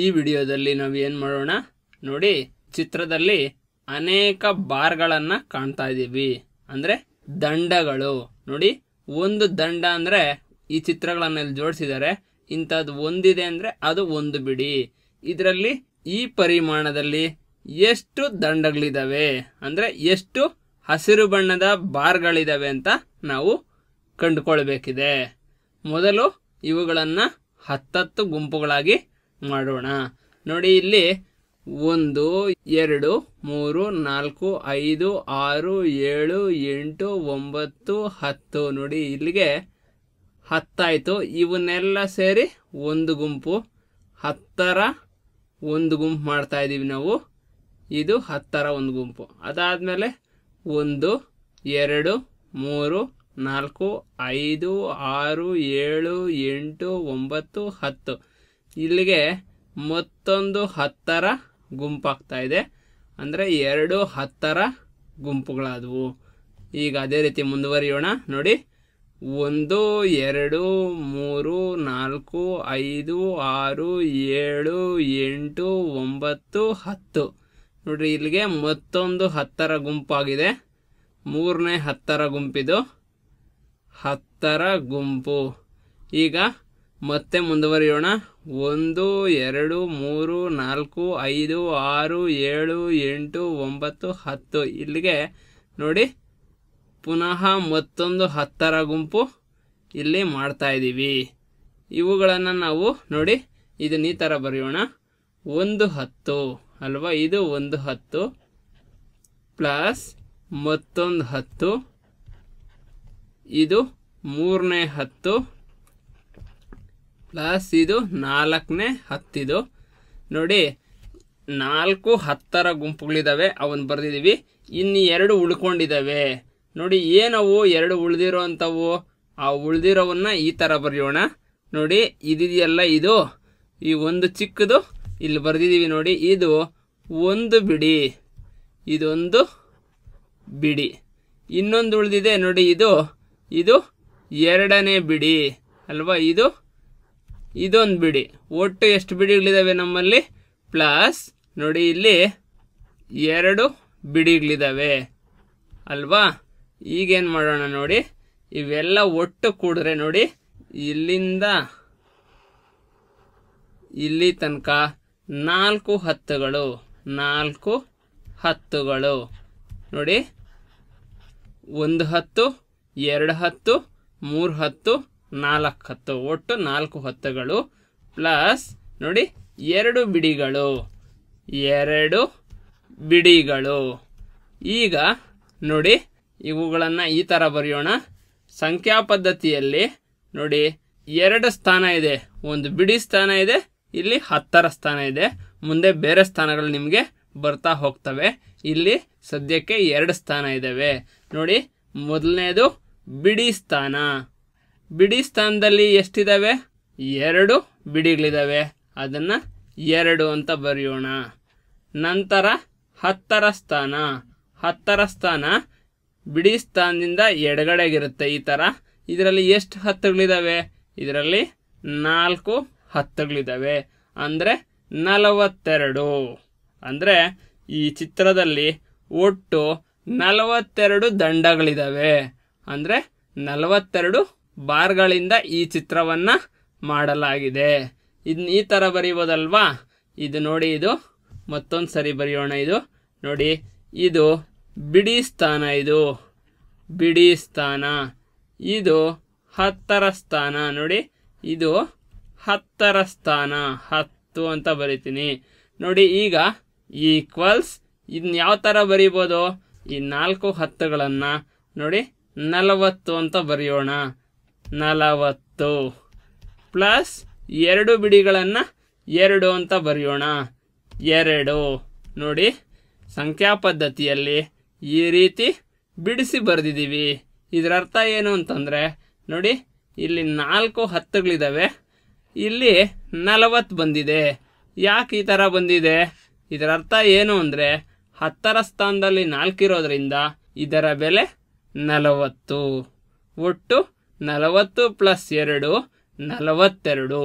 ಈ ವಿಡಿಯೋದಲ್ಲಿ ನಾವು ಏನು ಮಾಡೋಣ ನೋಡಿ ಚಿತ್ರದಲ್ಲಿ ಅನೇಕ ಬಾರ್ಗಳನ್ನು ಕಾಣ್ತಾ ಇದ್ದೀವಿ ಅಂದರೆ ದಂಡಗಳು ನೋಡಿ ಒಂದು ದಂಡ ಅಂದರೆ ಈ ಚಿತ್ರಗಳನ್ನೆಲ್ಲಿ ಜೋಡಿಸಿದ್ದಾರೆ ಇಂಥದ್ದು ಒಂದಿದೆ ಅಂದರೆ ಅದು ಒಂದು ಬಿಡಿ ಇದರಲ್ಲಿ ಈ ಪರಿಮಾಣದಲ್ಲಿ ಎಷ್ಟು ದಂಡಗಳಿದ್ದಾವೆ ಅಂದರೆ ಎಷ್ಟು ಹಸಿರು ಬಣ್ಣದ ಬಾರ್ಗಳಿದ್ದಾವೆ ಅಂತ ನಾವು ಕಂಡುಕೊಳ್ಬೇಕಿದೆ ಮೊದಲು ಇವುಗಳನ್ನು ಹತ್ತತ್ತು ಗುಂಪುಗಳಾಗಿ ಮಾಡೋಣ ನೋಡಿ ಇಲ್ಲಿ ಒಂದು ಎರಡು ಮೂರು ನಾಲ್ಕು ಐದು ಆರು ಏಳು ಎಂಟು ಒಂಬತ್ತು ಹತ್ತು ನೋಡಿ ಇಲ್ಲಿಗೆ ಹತ್ತಾಯಿತು ಇವನ್ನೆಲ್ಲ ಸೇರಿ ಒಂದು ಗುಂಪು ಹತ್ತರ ಒಂದು ಗುಂಪು ಮಾಡ್ತಾ ಇದ್ದೀವಿ ನಾವು ಇದು ಹತ್ತರ ಒಂದು ಗುಂಪು ಅದಾದಮೇಲೆ ಒಂದು ಎರಡು ಮೂರು ನಾಲ್ಕು ಐದು ಆರು ಏಳು ಎಂಟು ಒಂಬತ್ತು ಹತ್ತು ಇಲ್ಲಿಗೆ ಮತ್ತೊಂದು ಹತ್ತರ ಗುಂಪಾಗ್ತಾ ಇದೆ ಅಂದರೆ ಎರಡು ಹತ್ತರ ಗುಂಪುಗಳಾದವು ಈಗ ಅದೇ ರೀತಿ ಮುಂದುವರಿಯೋಣ ನೋಡಿ ಒಂದು ಎರಡು ಮೂರು ನಾಲ್ಕು ಐದು ಆರು ಏಳು ಎಂಟು ಒಂಬತ್ತು ಹತ್ತು ನೋಡಿರಿ ಇಲ್ಲಿಗೆ ಮತ್ತೊಂದು ಹತ್ತರ ಗುಂಪಾಗಿದೆ ಮೂರನೇ ಹತ್ತರ ಗುಂಪಿದು ಹತ್ತರ ಗುಂಪು ಈಗ ಮತ್ತೆ ಮುಂದುವರಿಯೋಣ ಒಂದು ಎರಡು ಮೂರು ನಾಲ್ಕು ಐದು ಆರು ಏಳು ಎಂಟು ಒಂಬತ್ತು ಹತ್ತು ಇಲ್ಲಿಗೆ ನೋಡಿ ಪುನಃ ಮತ್ತೊಂದು ಹತ್ತರ ಗುಂಪು ಇಲ್ಲಿ ಮಾಡ್ತಾ ಇದ್ದೀವಿ ಇವುಗಳನ್ನು ನಾವು ನೋಡಿ ಇದನ್ನ ಈ ಥರ ಬರೆಯೋಣ ಒಂದು ಹತ್ತು ಅಲ್ವಾ ಇದು ಒಂದು ಹತ್ತು ಪ್ಲಸ್ ಮತ್ತೊಂದು ಹತ್ತು ಇದು ಮೂರನೇ ಹತ್ತು ಪ್ಲಸ್ ಇದು ನಾಲ್ಕನೇ ಹತ್ತಿದು ನೋಡಿ ನಾಲ್ಕು ಹತ್ತರ ಗುಂಪುಗಳಿದ್ದಾವೆ ಅವನ್ನು ಬರೆದಿದ್ದೀವಿ ಇನ್ನು ಎರಡು ಉಳ್ಕೊಂಡಿದ್ದಾವೆ ನೋಡಿ ಏನವು ಎರಡು ಉಳಿದಿರೋ ಅಂಥವು ಆ ಉಳಿದಿರೋವನ್ನ ಈ ಥರ ಬರೆಯೋಣ ನೋಡಿ ಇದೆಯಲ್ಲ ಇದು ಈ ಒಂದು ಚಿಕ್ಕದು ಇಲ್ಲಿ ಬರೆದಿದ್ದೀವಿ ನೋಡಿ ಇದು ಒಂದು ಬಿಡಿ ಇದೊಂದು ಬಿಡಿ ಇನ್ನೊಂದು ಉಳಿದಿದೆ ನೋಡಿ ಇದು ಇದು ಎರಡನೇ ಬಿಡಿ ಅಲ್ವಾ ಇದು ಇದೊಂದು ಬಿಡಿ ಒಟ್ಟು ಎಷ್ಟು ಬಿಡಿಗಳಿದ್ದಾವೆ ನಮ್ಮಲ್ಲಿ ಪ್ಲಸ್ ನೋಡಿ ಇಲ್ಲಿ ಎರಡು ಬಿಡಿಗಳಿದ್ದಾವೆ ಅಲ್ವಾ ಈಗೇನು ಮಾಡೋಣ ನೋಡಿ ಇವೆಲ್ಲ ಒಟ್ಟು ಕೂಡ್ರೆ ನೋಡಿ ಇಲ್ಲಿಂದ ಇಲ್ಲಿ ತನಕ ನಾಲ್ಕು ಹತ್ತುಗಳು ನಾಲ್ಕು ಹತ್ತುಗಳು ನೋಡಿ ಒಂದು ಹತ್ತು ಎರಡು ಹತ್ತು ಮೂರು ಹತ್ತು ನಾಲ್ಕು ಹತ್ತು ಒಟ್ಟು ನಾಲ್ಕು ಹತ್ತುಗಳು ಪ್ಲಸ್ ನೋಡಿ ಎರಡು ಬಿಡಿಗಳು ಎರಡು ಬಿಡಿಗಳು ಈಗ ನೋಡಿ ಇವುಗಳನ್ನು ಈ ಥರ ಬರೆಯೋಣ ಸಂಖ್ಯಾ ಪದ್ಧತಿಯಲ್ಲಿ ನೋಡಿ ಎರಡು ಸ್ಥಾನ ಇದೆ ಒಂದು ಬಿಡಿ ಸ್ಥಾನ ಇದೆ ಇಲ್ಲಿ ಹತ್ತರ ಸ್ಥಾನ ಇದೆ ಮುಂದೆ ಬೇರೆ ಸ್ಥಾನಗಳು ನಿಮಗೆ ಬರ್ತಾ ಹೋಗ್ತವೆ ಇಲ್ಲಿ ಸದ್ಯಕ್ಕೆ ಎರಡು ಸ್ಥಾನ ಇದ್ದಾವೆ ನೋಡಿ ಮೊದಲನೇದು ಬಿಡಿ ಸ್ಥಾನ ಬಿಡಿ ಸ್ಥಾನದಲ್ಲಿ ಎಷ್ಟಿದ್ದಾವೆ ಎರಡು ಬಿಡಿಗಳಿದ್ದಾವೆ ಅದನ್ನು ಎರಡು ಅಂತ ಬರೆಯೋಣ ನಂತರ ಹತ್ತರ ಸ್ಥಾನ ಹತ್ತರ ಸ್ಥಾನ ಬಿಡಿ ಸ್ಥಾನದಿಂದ ಎಡಗಡೆಗಿರುತ್ತೆ ಈ ಥರ ಇದರಲ್ಲಿ ಎಷ್ಟು ಹತ್ತುಗಳಿದ್ದಾವೆ ಇದರಲ್ಲಿ ನಾಲ್ಕು ಹತ್ತುಗಳಿದ್ದಾವೆ ಅಂದರೆ ನಲವತ್ತೆರಡು ಅಂದರೆ ಈ ಚಿತ್ರದಲ್ಲಿ ಒಟ್ಟು ನಲವತ್ತೆರಡು ದಂಡಗಳಿದ್ದಾವೆ ಅಂದರೆ ನಲವತ್ತೆರಡು ಬಾರ್ಗಳಿಂದ ಈ ಚಿತ್ರವನ್ನು ಮಾಡಲಾಗಿದೆ ಇದನ್ನ ಈ ಥರ ಬರೆಯೋದಲ್ವಾ ಇದು ನೋಡಿ ಇದು ಮತ್ತೊಂದು ಸರಿ ಬರೆಯೋಣ ಇದು ನೋಡಿ ಇದು ಬಿಡಿ ಸ್ಥಾನ ಇದು ಬಿಡಿ ಸ್ಥಾನ ಇದು ಹತ್ತರ ಸ್ಥಾನ ನೋಡಿ ಇದು ಹತ್ತರ ಸ್ಥಾನ ಹತ್ತು ಅಂತ ಬರಿತೀನಿ ನೋಡಿ ಈಗ ಈಕ್ವಲ್ಸ್ ಇದನ್ನ ಯಾವ ಥರ ಬರೀಬೋದು ಈ ನಾಲ್ಕು ಹತ್ತುಗಳನ್ನು ನೋಡಿ ನಲವತ್ತು ಅಂತ ಬರೆಯೋಣ ನಲವತ್ತು ಪ್ಲಸ್ ಎರಡು ಬಿಡಿಗಳನ್ನು ಎರಡು ಅಂತ ಬರೆಯೋಣ ಎರಡು ನೋಡಿ ಸಂಖ್ಯಾ ಪದ್ಧತಿಯಲ್ಲಿ ಈ ರೀತಿ ಬಿಡಿಸಿ ಬರೆದಿದ್ದೀವಿ ಇದರ ಅರ್ಥ ಏನು ಅಂತಂದರೆ ನೋಡಿ ಇಲ್ಲಿ ನಾಲ್ಕು ಹತ್ತುಗಳಿದ್ದಾವೆ ಇಲ್ಲಿ ನಲವತ್ತು ಬಂದಿದೆ ಯಾಕೆ ಈ ಥರ ಬಂದಿದೆ ಇದರ ಅರ್ಥ ಏನು ಅಂದರೆ ಹತ್ತರ ಸ್ಥಾನದಲ್ಲಿ ನಾಲ್ಕಿರೋದ್ರಿಂದ ಇದರ ಬೆಲೆ ನಲವತ್ತು ಒಟ್ಟು ನಲವತ್ತು ಪ್ಲಸ್ ಎರಡು ನಲವತ್ತೆರಡು